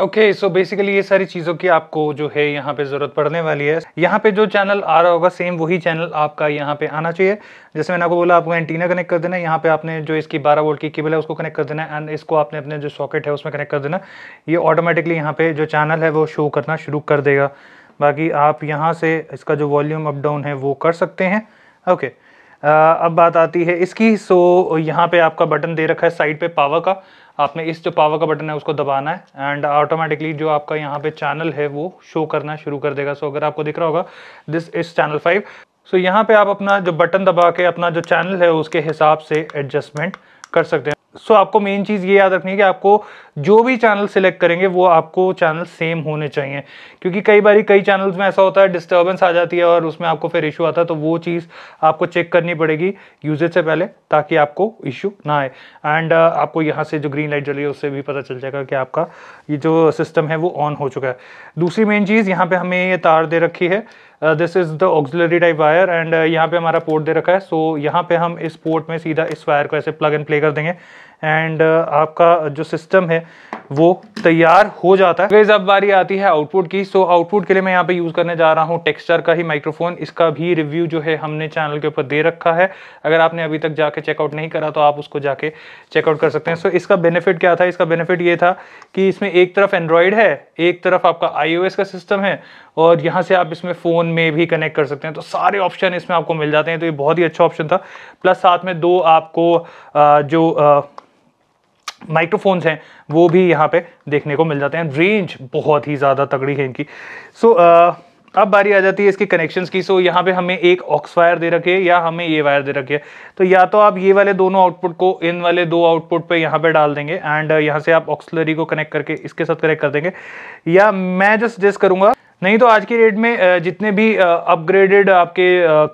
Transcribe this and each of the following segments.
Okay okay, so so basically ये सारी चीज़ों की आपको जो है यहाँ पे ज़रूरत पड़ने वाली है यहाँ पे जो चैनल आ रहा होगा सेम वही चैनल आपका यहाँ पे आना चाहिए जैसे मैंने आपको बोला आपको एंटीना कनेक्ट कर देना है यहाँ पे आपने जो इसकी 12 वोल्ट की केबल है उसको कनेक्ट कर देना है एंड इसको आपने अपने जो सॉकेट है उसमें कनेक्ट कर देना ये ऑटोमेटिकली यहाँ पे जो चैनल है वो शो करना शुरू कर देगा बाकी आप यहाँ से इसका जो वॉल्यूम अप डाउन है वो कर सकते हैं ओके okay. अब बात आती है इसकी सो यहाँ पे आपका बटन दे रखा है साइड पे पावर का आपने इस जो पावर का बटन है उसको दबाना है एंड ऑटोमेटिकली जो आपका यहाँ पे चैनल है वो शो करना शुरू कर देगा सो so, अगर आपको दिख रहा होगा this is channel five so यहाँ पे आप अपना जो बटन दबा के अपना जो चैनल है उसके हिसाब से एडजस्टमेंट कर सकते हैं सो so, आपको मेन चीज़ ये याद रखनी है कि आपको जो भी चैनल सिलेक्ट करेंगे वो आपको चैनल सेम होने चाहिए क्योंकि कई बार कई चैनल्स में ऐसा होता है डिस्टर्बेंस आ जाती है और उसमें आपको फिर इशू आता है तो वो चीज़ आपको चेक करनी पड़ेगी यूजेज से पहले ताकि आपको इशू ना आए एंड uh, आपको यहाँ से जो ग्रीन लाइट जल रही है उससे भी पता चल जाएगा कि आपका ये जो सिस्टम है वो ऑन हो चुका है दूसरी मेन चीज़ यहाँ पर हमें ये तार दे रखी है this is the auxiliary type wire and यहाँ पे हमारा पोर्ट दे रखा है सो so, यहाँ पे हम इस पोर्ट में सीधा इस वायर को ऐसे प्लग एंड प्ले कर देंगे एंड uh, आपका जो सिस्टम है वो तैयार हो जाता है अब बारी आती है आउटपुट की सो आउटपुट के लिए मैं यहाँ पे यूज करने जा रहा हूँ टेक्सचर का ही माइक्रोफोन इसका भी रिव्यू जो है हमने चैनल के ऊपर दे रखा है अगर आपने अभी तक जाके चेकआउट नहीं करा तो आप उसको जाके चेकआउट कर सकते हैं सो इसका बेनिफिट क्या था इसका बेनिफिट ये था कि इसमें एक तरफ एंड्रॉयड है एक तरफ आपका आई का सिस्टम है और यहाँ से आप इसमें फ़ोन में भी कनेक्ट कर सकते हैं तो सारे ऑप्शन इसमें आपको मिल जाते हैं तो ये बहुत ही अच्छा ऑप्शन था प्लस साथ में दो आपको जो माइक्रोफोन्स हैं वो भी यहाँ पे देखने को मिल जाते हैं रेंज बहुत ही ज़्यादा तगड़ी है इनकी सो so, अब बारी आ जाती है इसके कनेक्शंस की सो so, यहाँ पे हमें एक ऑक्स वायर दे रखी है या हमें ये वायर दे रखी है तो या तो आप ये वाले दोनों आउटपुट को इन वाले दो आउटपुट पे यहाँ पे डाल देंगे एंड यहाँ से आप ऑक्सलरी को कनेक्ट करके इसके साथ कनेक्ट कर देंगे या मैं जो सजेस्ट करूँगा नहीं तो आज की डेट में जितने भी अपग्रेडेड आपके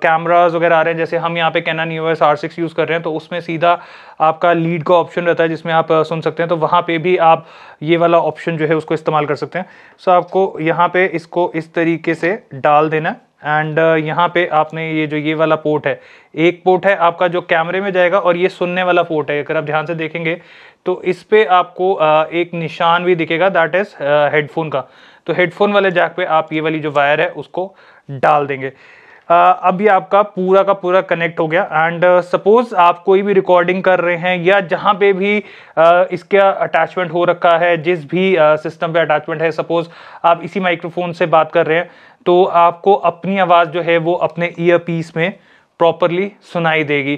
कैमराज वगैरह आ रहे हैं जैसे हम यहाँ पे Canon U S R six use कर रहे हैं तो उसमें सीधा आपका लीड का ऑप्शन रहता है जिसमें आप सुन सकते हैं तो वहाँ पे भी आप ये वाला ऑप्शन जो है उसको इस्तेमाल कर सकते हैं सो आपको यहाँ पे इसको इस तरीके से डाल देना एंड यहाँ पे आपने ये जो ये वाला पोर्ट है एक पोर्ट है आपका जो कैमरे में जाएगा और ये सुनने वाला पोर्ट है अगर आप ध्यान से देखेंगे तो इस पर आपको एक निशान भी दिखेगा दैट इज़ हेडफोन का तो हेडफोन वाले जैक पे आप ये वाली जो वायर है उसको डाल देंगे अब ये आपका पूरा का पूरा कनेक्ट हो गया एंड सपोज आप कोई भी रिकॉर्डिंग कर रहे हैं या जहाँ पे भी इसका अटैचमेंट हो रखा है जिस भी सिस्टम पे अटैचमेंट है सपोज आप इसी माइक्रोफोन से बात कर रहे हैं तो आपको अपनी आवाज़ जो है वो अपने ईयर पीस में प्रॉपरली सुनाई देगी